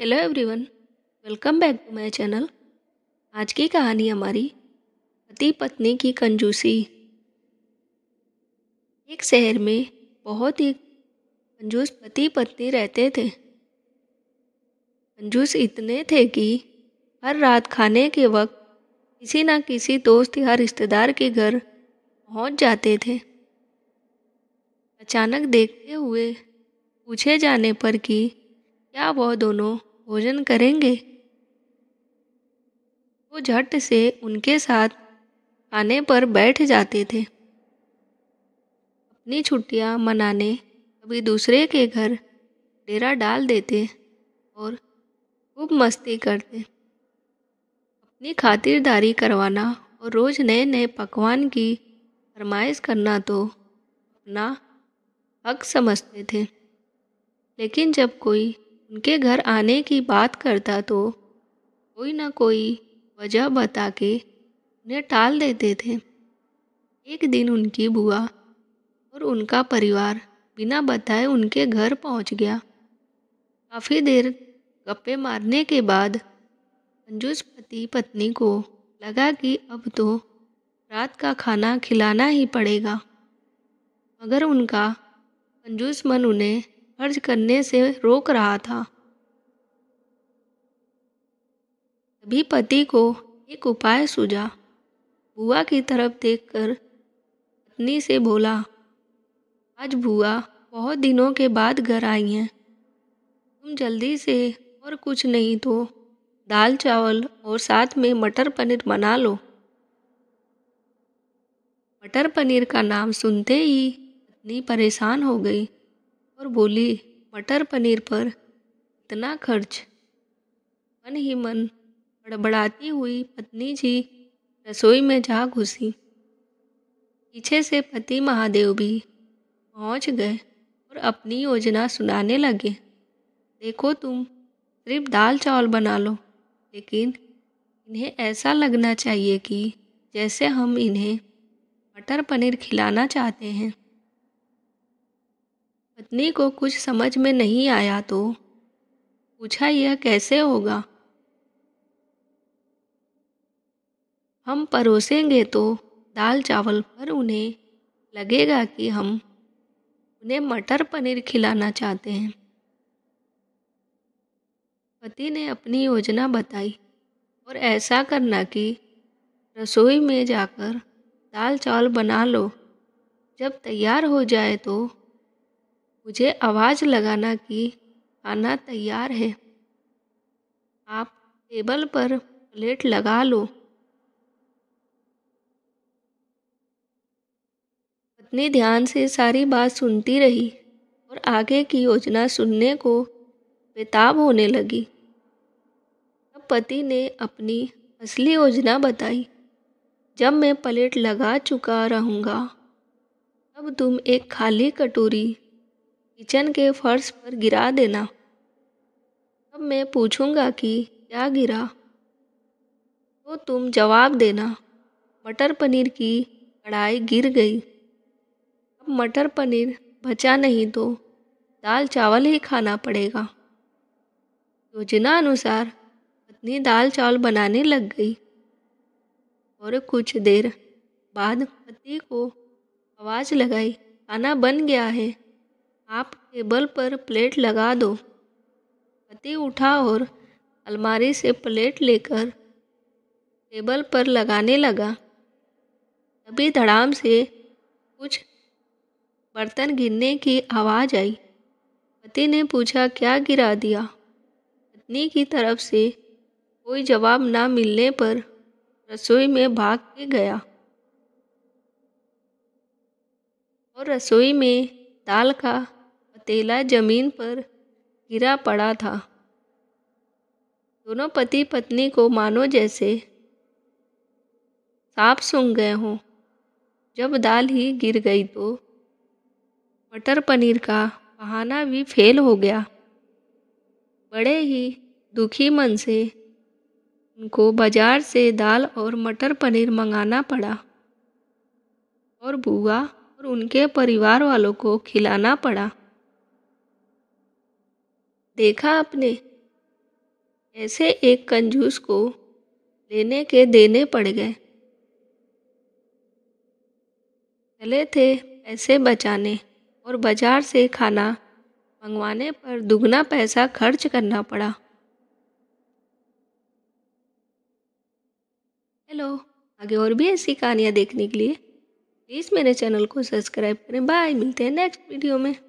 hello everyone welcome back to my channel आज की कहानी हमारी पति पत्नी की कंजूसी एक शहर में बहुत ही कंजूस पति पत्नी रहते थे कंजूस इतने थे कि हर रात खाने के वक्त किसी ना किसी दोस्त या रिश्तेदार के घर पहुंच जाते थे अचानक देखते हुए पूछे जाने पर कि क्या वह दोनों भोजन करेंगे वो झट से उनके साथ खाने पर बैठ जाते थे अपनी छुट्टियां मनाने कभी दूसरे के घर डेरा डाल देते और खूब मस्ती करते अपनी खातिरदारी करवाना और रोज़ नए नए पकवान की फरमाइश करना तो अपना हक समझते थे लेकिन जब कोई उनके घर आने की बात करता तो कोई ना कोई वजह बता के उन्हें टाल देते थे एक दिन उनकी बुआ और उनका परिवार बिना बताए उनके घर पहुंच गया काफ़ी देर गप्पे मारने के बाद कंजूस पति पत्नी को लगा कि अब तो रात का खाना खिलाना ही पड़ेगा मगर उनका मंजूस मन उन्हें खर्च करने से रोक रहा था तभी पति को एक उपाय सूझा बुआ की तरफ देखकर पत्नी से बोला आज बुआ बहुत दिनों के बाद घर आई हैं तुम जल्दी से और कुछ नहीं तो दाल चावल और साथ में मटर पनीर बना लो मटर पनीर का नाम सुनते ही पत्नी परेशान हो गई और बोली मटर पनीर पर इतना खर्च मन ही मन बड़बड़ाती हुई पत्नी जी रसोई में जा घुसी पीछे से पति महादेव भी पहुंच गए और अपनी योजना सुनाने लगे देखो तुम सिर्फ दाल चावल बना लो लेकिन इन्हें ऐसा लगना चाहिए कि जैसे हम इन्हें मटर पनीर खिलाना चाहते हैं पत्नी को कुछ समझ में नहीं आया तो पूछा यह कैसे होगा हम परोसेंगे तो दाल चावल पर उन्हें लगेगा कि हम उन्हें मटर पनीर खिलाना चाहते हैं पति ने अपनी योजना बताई और ऐसा करना कि रसोई में जाकर दाल चावल बना लो जब तैयार हो जाए तो मुझे आवाज़ लगाना कि खाना तैयार है आप टेबल पर प्लेट लगा लो पत्नी ध्यान से सारी बात सुनती रही और आगे की योजना सुनने को बेताब होने लगी तब पति ने अपनी असली योजना बताई जब मैं प्लेट लगा चुका रहूँगा तब तुम एक खाली कटोरी किचन के फर्श पर गिरा देना अब मैं पूछूंगा कि क्या गिरा तो तुम जवाब देना मटर पनीर की कढ़ाई गिर गई अब मटर पनीर बचा नहीं तो दाल चावल ही खाना पड़ेगा योजना अनुसार पत्नी दाल चावल बनाने लग गई और कुछ देर बाद पति को आवाज़ लगाई खाना बन गया है आप टेबल पर प्लेट लगा दो पति उठा और अलमारी से प्लेट लेकर टेबल पर लगाने लगा तभी धड़ाम से कुछ बर्तन गिरने की आवाज़ आई पति ने पूछा क्या गिरा दिया पत्नी की तरफ से कोई जवाब ना मिलने पर रसोई में भाग के गया और रसोई में दाल का हथेला जमीन पर गिरा पड़ा था दोनों पति पत्नी को मानो जैसे सांप सूंघ गए हों जब दाल ही गिर गई तो मटर पनीर का बहाना भी फेल हो गया बड़े ही दुखी मन से उनको बाजार से दाल और मटर पनीर मंगाना पड़ा और बुआ और उनके परिवार वालों को खिलाना पड़ा देखा आपने ऐसे एक कंजूस को लेने के देने पड़ गए चले थे पैसे बचाने और बाजार से खाना मंगवाने पर दुगना पैसा खर्च करना पड़ा हेलो आगे और भी ऐसी कहानियाँ देखने के लिए प्लीज़ मेरे चैनल को सब्सक्राइब करें बाय मिलते हैं नेक्स्ट वीडियो में